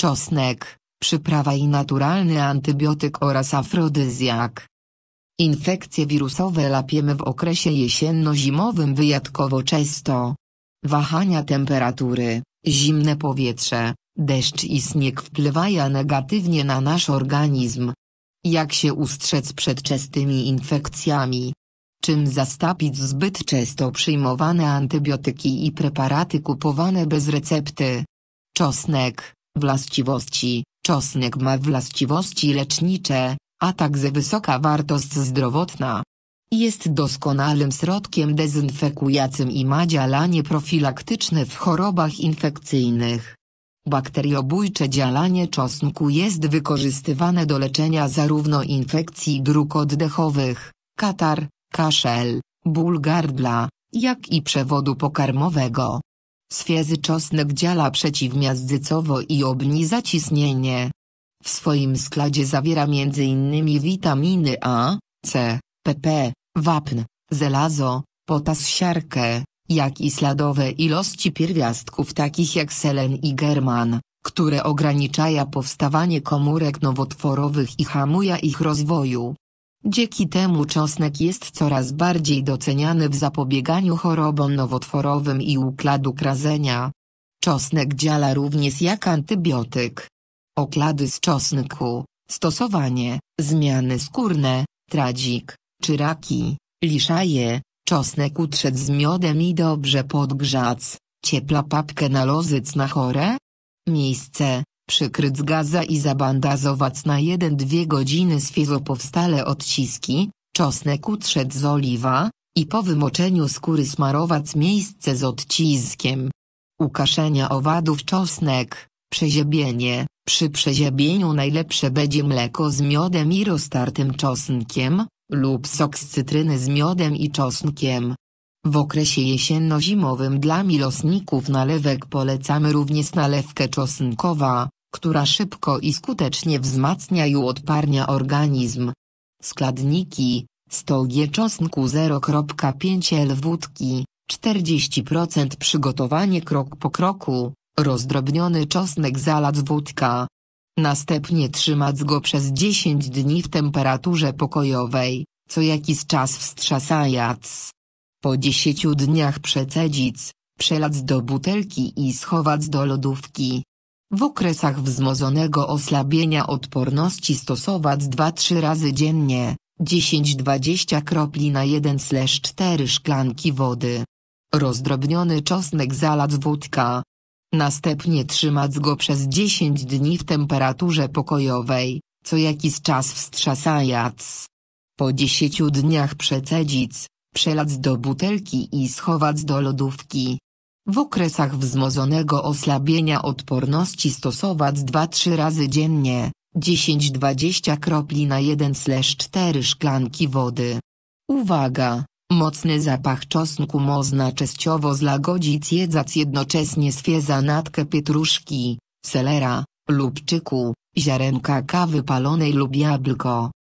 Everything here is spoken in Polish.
czosnek, przyprawa i naturalny antybiotyk oraz afrodyzjak. Infekcje wirusowe lapiemy w okresie jesienno-zimowym wyjątkowo często. Wahania temperatury, zimne powietrze, deszcz i śnieg wpływają negatywnie na nasz organizm. Jak się ustrzec przed częstymi infekcjami? Czym zastapić zbyt często przyjmowane antybiotyki i preparaty kupowane bez recepty? Czosnek, Właściwości Czosnek ma właściwości lecznicze, a także wysoka wartość zdrowotna. Jest doskonałym środkiem dezynfekującym i ma działanie profilaktyczne w chorobach infekcyjnych. Bakteriobójcze działanie czosnku jest wykorzystywane do leczenia zarówno infekcji dróg oddechowych, katar, kaszel, ból gardla, jak i przewodu pokarmowego. Swiezy czosnek działa przeciwmiażdżycowo i obniża ciśnienie. W swoim składzie zawiera m.in. witaminy A, C, PP, wapń, żelazo, potas siarkę, jak i śladowe ilości pierwiastków takich jak selen i german, które ograniczają powstawanie komórek nowotworowych i hamuje ich rozwoju. Dzięki temu czosnek jest coraz bardziej doceniany w zapobieganiu chorobom nowotworowym i układu krazenia. Czosnek działa również jak antybiotyk. Oklady z czosnku, stosowanie, zmiany skórne, tradzik, czy raki, liszaje, czosnek utrzeć z miodem i dobrze podgrzac, ciepla papkę na lozyc na chore. Miejsce, przykryć gaza i zabandazować na 1-2 godziny z fizo powstale odciski, czosnek utrzeć z oliwa, i po wymoczeniu skóry smarować miejsce z odciskiem. Ukaszenia owadów czosnek, przeziębienie. Przy przeziębieniu najlepsze będzie mleko z miodem i roztartym czosnkiem, lub sok z cytryny z miodem i czosnkiem. W okresie jesienno-zimowym dla milosników nalewek polecamy również nalewkę czosnkowa, która szybko i skutecznie wzmacnia i odparnia organizm. Składniki g czosnku 0.5 L wódki, 40% przygotowanie krok po kroku, rozdrobniony czosnek zalać wódka. Następnie trzymać go przez 10 dni w temperaturze pokojowej, co jakiś czas wstrzasając. Po 10 dniach przecedzić, przelac do butelki i schować do lodówki. W okresach wzmożonego osłabienia odporności stosować 2-3 razy dziennie, 10-20 kropli na 1-4 szklanki wody. Rozdrobniony czosnek zalać wódka. Następnie trzymać go przez 10 dni w temperaturze pokojowej, co jakiś czas wstrzasajać. Po 10 dniach przecedzić, przelać do butelki i schować do lodówki. W okresach wzmożonego osłabienia odporności stosować 2-3 razy dziennie, 10-20 kropli na 1-4 szklanki wody. Uwaga! Mocny zapach czosnku można częściowo zlagodzić jedząc jednocześnie świeża natkę pietruszki, selera, lubczyku, ziarenka kawy palonej lub jabłko.